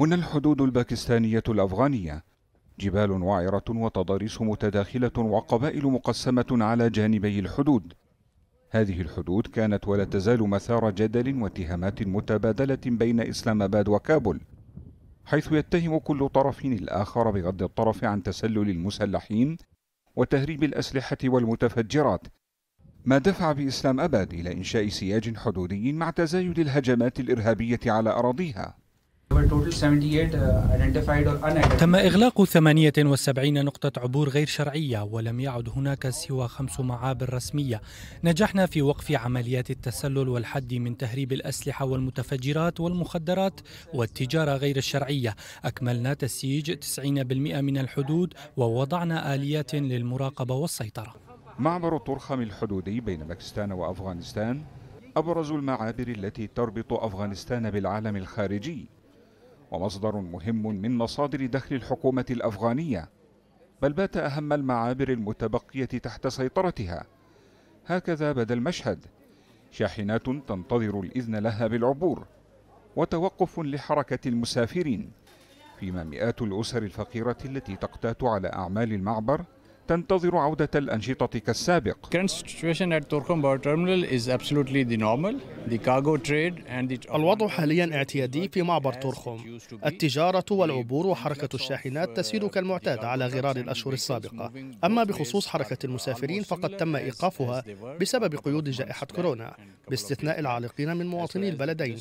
هنا الحدود الباكستانية الأفغانية جبال وعرة وتضاريس متداخلة وقبائل مقسمة على جانبي الحدود هذه الحدود كانت ولا تزال مثار جدل واتهامات متبادلة بين إسلام آباد وكابول حيث يتهم كل طرف الآخر بغض الطرف عن تسلل المسلحين وتهريب الأسلحة والمتفجرات ما دفع بإسلام أباد إلى إنشاء سياج حدودي مع تزايد الهجمات الإرهابية على أراضيها Uh, تم إغلاق 78 نقطة عبور غير شرعية ولم يعد هناك سوى خمس معابر رسمية نجحنا في وقف عمليات التسلل والحد من تهريب الأسلحة والمتفجرات والمخدرات والتجارة غير الشرعية أكملنا تسييج 90% من الحدود ووضعنا آليات للمراقبة والسيطرة معبر طرخم الحدودي بين باكستان وأفغانستان أبرز المعابر التي تربط أفغانستان بالعالم الخارجي ومصدر مهم من مصادر دخل الحكومة الأفغانية بل بات أهم المعابر المتبقية تحت سيطرتها هكذا بدا المشهد شاحنات تنتظر الإذن لها بالعبور وتوقف لحركة المسافرين فيما مئات الأسر الفقيرة التي تقتات على أعمال المعبر تنتظر عودة الأنشطة كالسابق. الوضع حاليا اعتيادي في معبر تورخم. التجارة والعبور وحركة الشاحنات تسير كالمعتاد على غرار الأشهر السابقة. أما بخصوص حركة المسافرين فقد تم إيقافها بسبب قيود جائحة كورونا باستثناء العالقين من مواطني البلدين.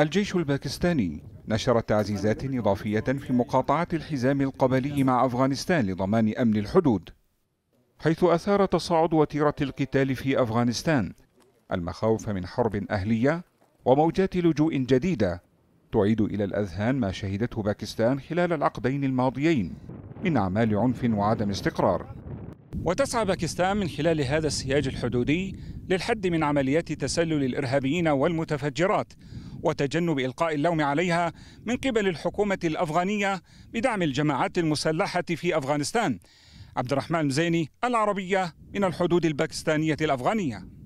الجيش الباكستاني نشر تعزيزات إضافية في مقاطعة الحزام القبلي مع أفغانستان لضمان أمن الحدود حيث أثار تصاعد وتيرة القتال في أفغانستان المخاوف من حرب أهلية وموجات لجوء جديدة تعيد إلى الأذهان ما شهدته باكستان خلال العقدين الماضيين من أعمال عنف وعدم استقرار وتسعى باكستان من خلال هذا السياج الحدودي للحد من عمليات تسلل الإرهابيين والمتفجرات وتجنب إلقاء اللوم عليها من قبل الحكومة الأفغانية بدعم الجماعات المسلحة في أفغانستان عبد الرحمن مزيني العربية من الحدود الباكستانية الأفغانية